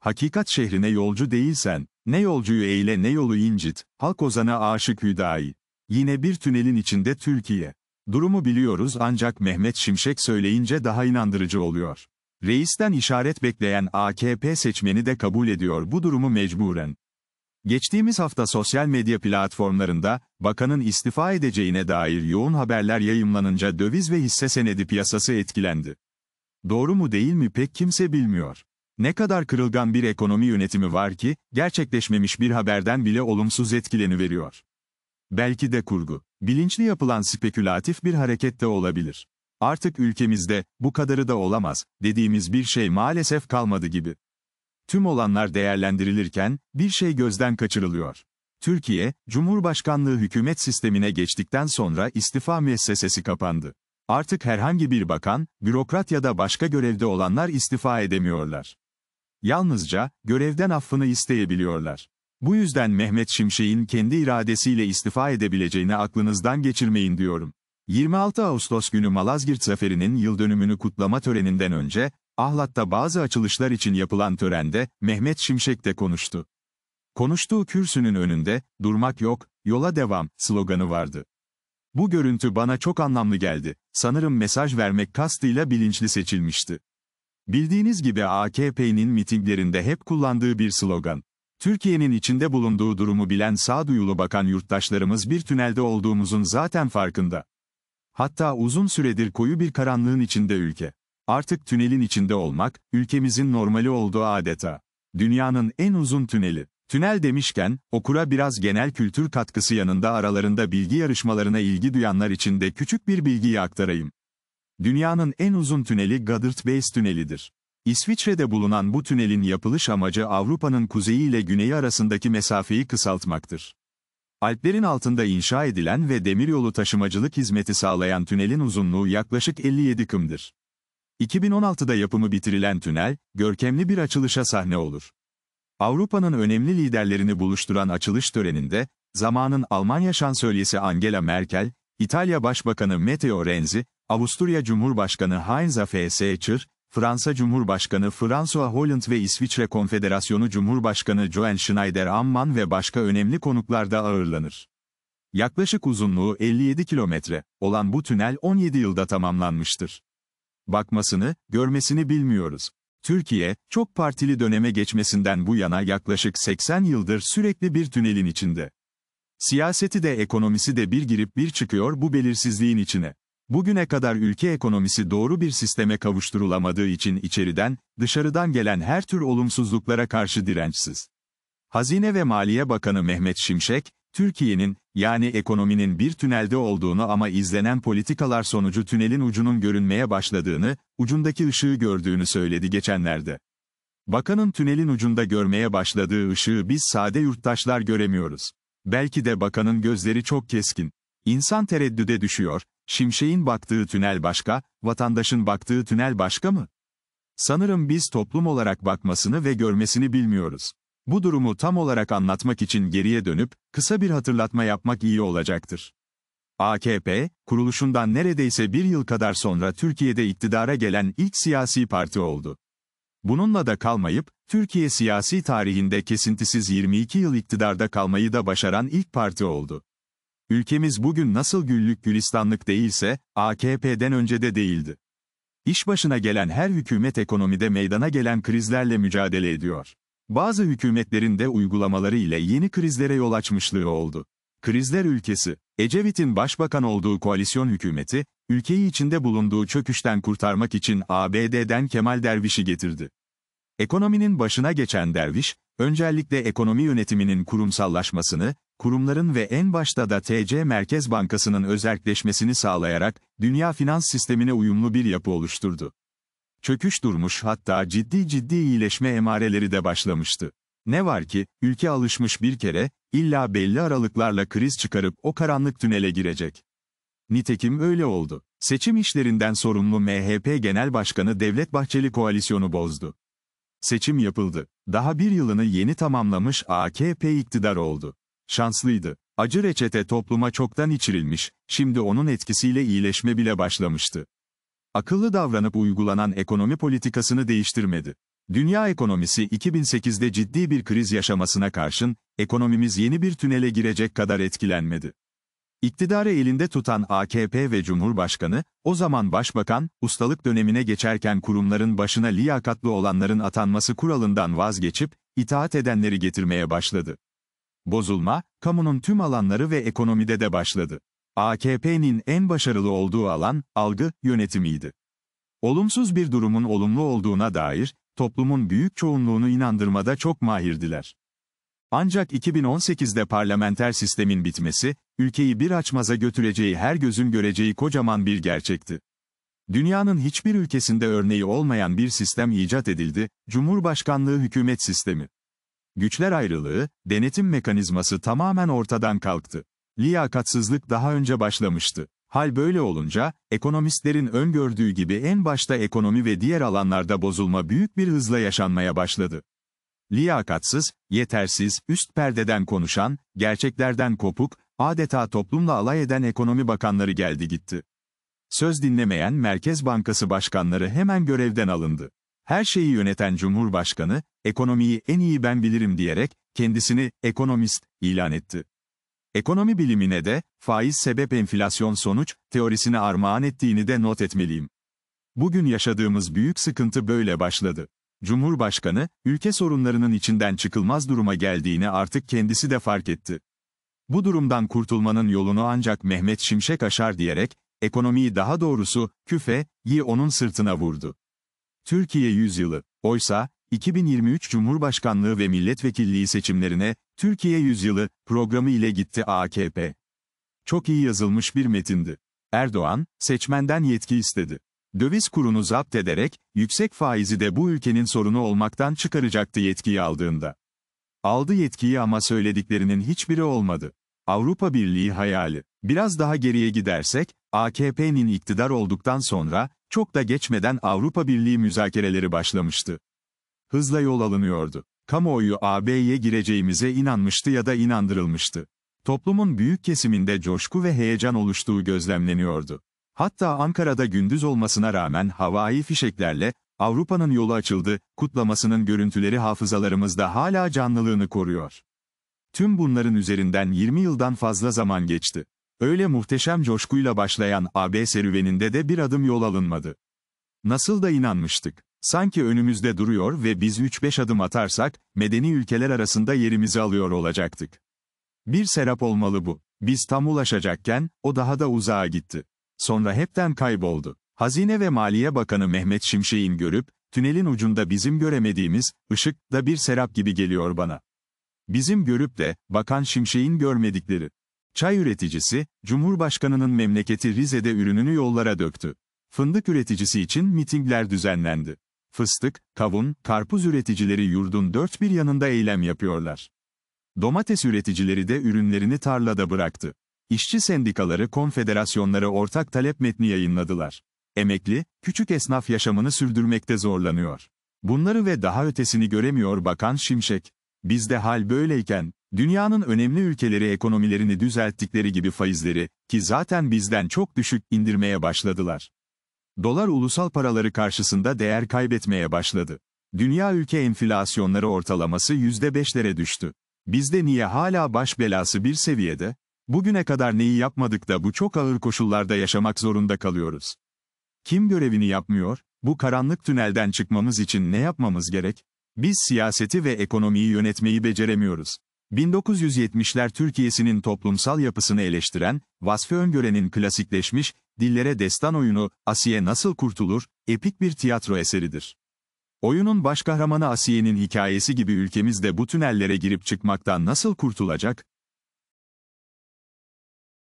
Hakikat şehrine yolcu değilsen, ne yolcuyu eyle ne yolu incit, halk ozana aşık hüdayi. Yine bir tünelin içinde Türkiye. Durumu biliyoruz ancak Mehmet Şimşek söyleyince daha inandırıcı oluyor. Reisten işaret bekleyen AKP seçmeni de kabul ediyor bu durumu mecburen. Geçtiğimiz hafta sosyal medya platformlarında, bakanın istifa edeceğine dair yoğun haberler yayımlanınca döviz ve hisse senedi piyasası etkilendi. Doğru mu değil mi pek kimse bilmiyor. Ne kadar kırılgan bir ekonomi yönetimi var ki, gerçekleşmemiş bir haberden bile olumsuz etkileni veriyor. Belki de kurgu, bilinçli yapılan spekülatif bir hareket de olabilir. Artık ülkemizde, bu kadarı da olamaz, dediğimiz bir şey maalesef kalmadı gibi. Tüm olanlar değerlendirilirken, bir şey gözden kaçırılıyor. Türkiye, Cumhurbaşkanlığı hükümet sistemine geçtikten sonra istifa müessesesi kapandı. Artık herhangi bir bakan, bürokrat ya da başka görevde olanlar istifa edemiyorlar. Yalnızca, görevden affını isteyebiliyorlar. Bu yüzden Mehmet Şimşek'in kendi iradesiyle istifa edebileceğini aklınızdan geçirmeyin diyorum. 26 Ağustos günü Malazgirt Zaferi'nin yıl dönümünü kutlama töreninden önce, Ahlat'ta bazı açılışlar için yapılan törende, Mehmet Şimşek de konuştu. Konuştuğu kürsünün önünde, durmak yok, yola devam, sloganı vardı. Bu görüntü bana çok anlamlı geldi, sanırım mesaj vermek kastıyla bilinçli seçilmişti. Bildiğiniz gibi AKP'nin mitinglerinde hep kullandığı bir slogan. Türkiye'nin içinde bulunduğu durumu bilen sağduyulu bakan yurttaşlarımız bir tünelde olduğumuzun zaten farkında. Hatta uzun süredir koyu bir karanlığın içinde ülke. Artık tünelin içinde olmak, ülkemizin normali olduğu adeta. Dünyanın en uzun tüneli. Tünel demişken, okura biraz genel kültür katkısı yanında aralarında bilgi yarışmalarına ilgi duyanlar için de küçük bir bilgiyi aktarayım. Dünyanın en uzun tüneli Goddard Base tünelidir. İsviçre'de bulunan bu tünelin yapılış amacı Avrupa'nın kuzeyi ile güneyi arasındaki mesafeyi kısaltmaktır. Alplerin altında inşa edilen ve demiryolu taşımacılık hizmeti sağlayan tünelin uzunluğu yaklaşık 57 kımdır. 2016'da yapımı bitirilen tünel, görkemli bir açılışa sahne olur. Avrupa'nın önemli liderlerini buluşturan açılış töreninde, zamanın Almanya şansölyesi Angela Merkel, İtalya Başbakanı Matteo Renzi, Avusturya Cumhurbaşkanı Heinz F.S.H.R., Fransa Cumhurbaşkanı François Hollande ve İsviçre Konfederasyonu Cumhurbaşkanı Joel Schneider-Amman ve başka önemli konuklarda ağırlanır. Yaklaşık uzunluğu 57 kilometre olan bu tünel 17 yılda tamamlanmıştır. Bakmasını, görmesini bilmiyoruz. Türkiye, çok partili döneme geçmesinden bu yana yaklaşık 80 yıldır sürekli bir tünelin içinde. Siyaseti de ekonomisi de bir girip bir çıkıyor bu belirsizliğin içine. Bugüne kadar ülke ekonomisi doğru bir sisteme kavuşturulamadığı için içeriden, dışarıdan gelen her tür olumsuzluklara karşı dirençsiz. Hazine ve Maliye Bakanı Mehmet Şimşek, Türkiye'nin, yani ekonominin bir tünelde olduğunu ama izlenen politikalar sonucu tünelin ucunun görünmeye başladığını, ucundaki ışığı gördüğünü söyledi geçenlerde. Bakanın tünelin ucunda görmeye başladığı ışığı biz sade yurttaşlar göremiyoruz. Belki de bakanın gözleri çok keskin. İnsan tereddüde düşüyor, Şimşek'in baktığı tünel başka, vatandaşın baktığı tünel başka mı? Sanırım biz toplum olarak bakmasını ve görmesini bilmiyoruz. Bu durumu tam olarak anlatmak için geriye dönüp, kısa bir hatırlatma yapmak iyi olacaktır. AKP, kuruluşundan neredeyse bir yıl kadar sonra Türkiye'de iktidara gelen ilk siyasi parti oldu. Bununla da kalmayıp, Türkiye siyasi tarihinde kesintisiz 22 yıl iktidarda kalmayı da başaran ilk parti oldu. Ülkemiz bugün nasıl güllük gülistanlık değilse, AKP'den önce de değildi. İş başına gelen her hükümet ekonomide meydana gelen krizlerle mücadele ediyor. Bazı hükümetlerin de uygulamaları ile yeni krizlere yol açmışlığı oldu. Krizler ülkesi, Ecevit'in başbakan olduğu koalisyon hükümeti, ülkeyi içinde bulunduğu çöküşten kurtarmak için ABD'den Kemal Derviş'i getirdi. Ekonominin başına geçen Derviş, öncelikle ekonomi yönetiminin kurumsallaşmasını, kurumların ve en başta da TC Merkez Bankası'nın özerkleşmesini sağlayarak, dünya finans sistemine uyumlu bir yapı oluşturdu. Çöküş durmuş hatta ciddi ciddi iyileşme emareleri de başlamıştı. Ne var ki, ülke alışmış bir kere, illa belli aralıklarla kriz çıkarıp o karanlık tünele girecek. Nitekim öyle oldu. Seçim işlerinden sorumlu MHP Genel Başkanı Devlet Bahçeli koalisyonu bozdu. Seçim yapıldı. Daha bir yılını yeni tamamlamış AKP iktidar oldu. Şanslıydı. Acı reçete topluma çoktan içirilmiş, şimdi onun etkisiyle iyileşme bile başlamıştı. Akıllı davranıp uygulanan ekonomi politikasını değiştirmedi. Dünya ekonomisi 2008'de ciddi bir kriz yaşamasına karşın, ekonomimiz yeni bir tünele girecek kadar etkilenmedi. İktidarı elinde tutan AKP ve Cumhurbaşkanı, o zaman başbakan, ustalık dönemine geçerken kurumların başına liyakatlı olanların atanması kuralından vazgeçip, itaat edenleri getirmeye başladı. Bozulma, kamunun tüm alanları ve ekonomide de başladı. AKP'nin en başarılı olduğu alan, algı, yönetimiydi. Olumsuz bir durumun olumlu olduğuna dair, toplumun büyük çoğunluğunu inandırmada çok mahirdiler. Ancak 2018'de parlamenter sistemin bitmesi, ülkeyi bir açmaza götüreceği her gözün göreceği kocaman bir gerçekti. Dünyanın hiçbir ülkesinde örneği olmayan bir sistem icat edildi, Cumhurbaşkanlığı hükümet sistemi güçler ayrılığı, denetim mekanizması tamamen ortadan kalktı. Liyakatsızlık daha önce başlamıştı. Hal böyle olunca, ekonomistlerin öngördüğü gibi en başta ekonomi ve diğer alanlarda bozulma büyük bir hızla yaşanmaya başladı. Liyakatsız, yetersiz, üst perdeden konuşan, gerçeklerden kopuk, adeta toplumla alay eden ekonomi bakanları geldi gitti. Söz dinlemeyen Merkez Bankası başkanları hemen görevden alındı. Her şeyi yöneten Cumhurbaşkanı, ekonomiyi en iyi ben bilirim diyerek kendisini ekonomist ilan etti. Ekonomi bilimine de faiz sebep enflasyon sonuç teorisini armağan ettiğini de not etmeliyim. Bugün yaşadığımız büyük sıkıntı böyle başladı. Cumhurbaşkanı, ülke sorunlarının içinden çıkılmaz duruma geldiğini artık kendisi de fark etti. Bu durumdan kurtulmanın yolunu ancak Mehmet Şimşek aşar diyerek, ekonomiyi daha doğrusu, küfe, yi onun sırtına vurdu. Türkiye yüzyılı, oysa, 2023 Cumhurbaşkanlığı ve milletvekilliği seçimlerine Türkiye Yüzyılı programı ile gitti AKP. Çok iyi yazılmış bir metindi. Erdoğan, seçmenden yetki istedi. Döviz kurunu zapt ederek, yüksek faizi de bu ülkenin sorunu olmaktan çıkaracaktı yetkiyi aldığında. Aldı yetkiyi ama söylediklerinin hiçbiri olmadı. Avrupa Birliği hayali. Biraz daha geriye gidersek, AKP'nin iktidar olduktan sonra, çok da geçmeden Avrupa Birliği müzakereleri başlamıştı hızla yol alınıyordu. Kamuoyu AB'ye gireceğimize inanmıştı ya da inandırılmıştı. Toplumun büyük kesiminde coşku ve heyecan oluştuğu gözlemleniyordu. Hatta Ankara'da gündüz olmasına rağmen havai fişeklerle Avrupa'nın yolu açıldı, kutlamasının görüntüleri hafızalarımızda hala canlılığını koruyor. Tüm bunların üzerinden 20 yıldan fazla zaman geçti. Öyle muhteşem coşkuyla başlayan AB serüveninde de bir adım yol alınmadı. Nasıl da inanmıştık. Sanki önümüzde duruyor ve biz 3-5 adım atarsak, medeni ülkeler arasında yerimizi alıyor olacaktık. Bir serap olmalı bu. Biz tam ulaşacakken, o daha da uzağa gitti. Sonra hepten kayboldu. Hazine ve Maliye Bakanı Mehmet Şimşek'in görüp, tünelin ucunda bizim göremediğimiz, ışık, da bir serap gibi geliyor bana. Bizim görüp de, Bakan Şimşek'in görmedikleri. Çay üreticisi, Cumhurbaşkanı'nın memleketi Rize'de ürününü yollara döktü. Fındık üreticisi için mitingler düzenlendi fıstık, kavun, karpuz üreticileri yurdun dört bir yanında eylem yapıyorlar. Domates üreticileri de ürünlerini tarlada bıraktı. İşçi sendikaları konfederasyonlara ortak talep metni yayınladılar. Emekli, küçük esnaf yaşamını sürdürmekte zorlanıyor. Bunları ve daha ötesini göremiyor Bakan Şimşek. Bizde hal böyleyken, dünyanın önemli ülkeleri ekonomilerini düzelttikleri gibi faizleri, ki zaten bizden çok düşük indirmeye başladılar dolar ulusal paraları karşısında değer kaybetmeye başladı. Dünya ülke enflasyonları ortalaması %5'lere düştü. Bizde niye hala baş belası bir seviyede? Bugüne kadar neyi yapmadık da bu çok ağır koşullarda yaşamak zorunda kalıyoruz. Kim görevini yapmıyor? Bu karanlık tünelden çıkmamız için ne yapmamız gerek? Biz siyaseti ve ekonomiyi yönetmeyi beceremiyoruz. 1970'ler Türkiye'sinin toplumsal yapısını eleştiren, Vasfi öngörenin klasikleşmiş, Dillere Destan oyunu, Asiye Nasıl Kurtulur, epik bir tiyatro eseridir. Oyunun başkahramanı Asiye'nin hikayesi gibi ülkemizde bu tünellere girip çıkmaktan nasıl kurtulacak,